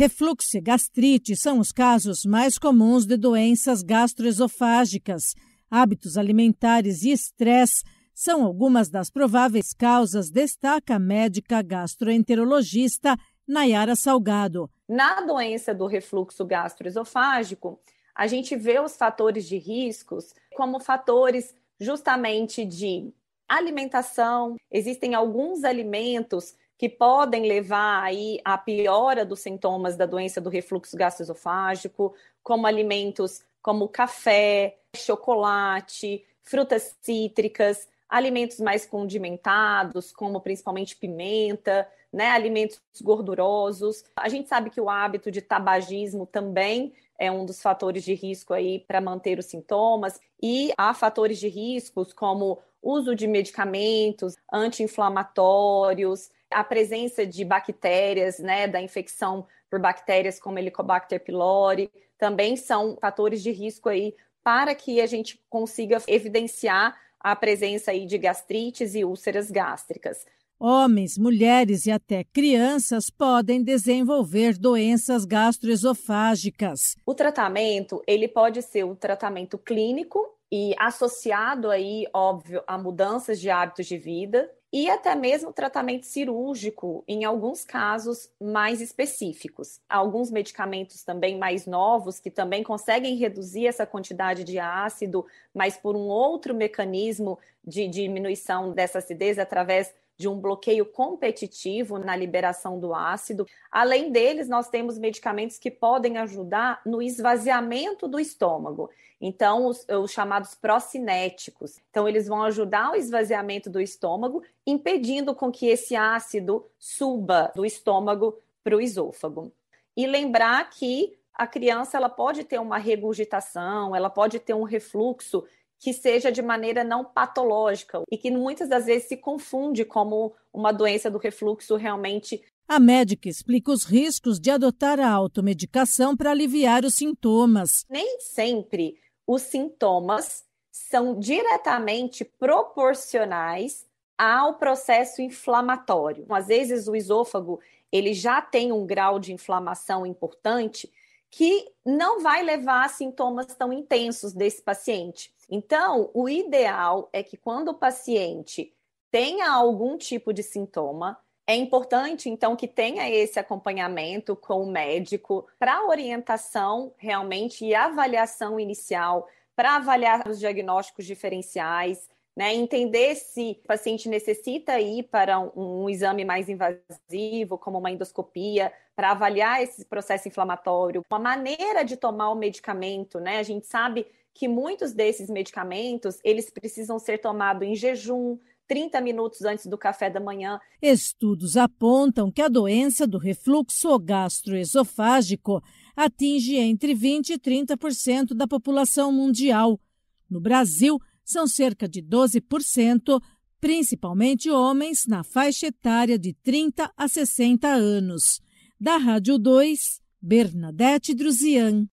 Refluxo e gastrite são os casos mais comuns de doenças gastroesofágicas. Hábitos alimentares e estresse são algumas das prováveis causas, destaca a médica gastroenterologista Nayara Salgado. Na doença do refluxo gastroesofágico, a gente vê os fatores de riscos como fatores justamente de alimentação. Existem alguns alimentos que podem levar aí à piora dos sintomas da doença do refluxo gastroesofágico, como alimentos como café, chocolate, frutas cítricas, alimentos mais condimentados, como principalmente pimenta, né, alimentos gordurosos. A gente sabe que o hábito de tabagismo também é um dos fatores de risco aí para manter os sintomas e há fatores de riscos como uso de medicamentos anti-inflamatórios, a presença de bactérias, né, da infecção por bactérias como Helicobacter pylori, também são fatores de risco aí para que a gente consiga evidenciar a presença aí de gastrites e úlceras gástricas. Homens, mulheres e até crianças podem desenvolver doenças gastroesofágicas. O tratamento, ele pode ser o um tratamento clínico e associado aí, óbvio, a mudanças de hábitos de vida, e até mesmo tratamento cirúrgico em alguns casos mais específicos. alguns medicamentos também mais novos que também conseguem reduzir essa quantidade de ácido, mas por um outro mecanismo de, diminuição dessa acidez através de um bloqueio competitivo na liberação do ácido. Além deles, nós temos medicamentos que podem ajudar no esvaziamento do estômago. Então, os, os chamados procinéticos. Então, eles vão ajudar o esvaziamento do estômago, impedindo com que esse ácido suba do estômago para o esôfago. E lembrar que a criança ela pode ter uma regurgitação, ela pode ter um refluxo que seja de maneira não patológica e que muitas das vezes se confunde como uma doença do refluxo realmente. A médica explica os riscos de adotar a automedicação para aliviar os sintomas. Nem sempre os sintomas são diretamente proporcionais ao processo inflamatório. Às vezes o esôfago ele já tem um grau de inflamação importante que não vai levar a sintomas tão intensos desse paciente. Então, o ideal é que quando o paciente tenha algum tipo de sintoma, é importante então que tenha esse acompanhamento com o médico para orientação realmente e avaliação inicial, para avaliar os diagnósticos diferenciais, né? Entender se o paciente necessita ir para um, um exame mais invasivo, como uma endoscopia, para avaliar esse processo inflamatório, uma maneira de tomar o medicamento, né? A gente sabe que muitos desses medicamentos, eles precisam ser tomados em jejum, 30 minutos antes do café da manhã. Estudos apontam que a doença do refluxo gastroesofágico atinge entre 20 e 30% da população mundial. No Brasil, são cerca de 12%, principalmente homens na faixa etária de 30 a 60 anos. Da Rádio 2, Bernadette Druzian.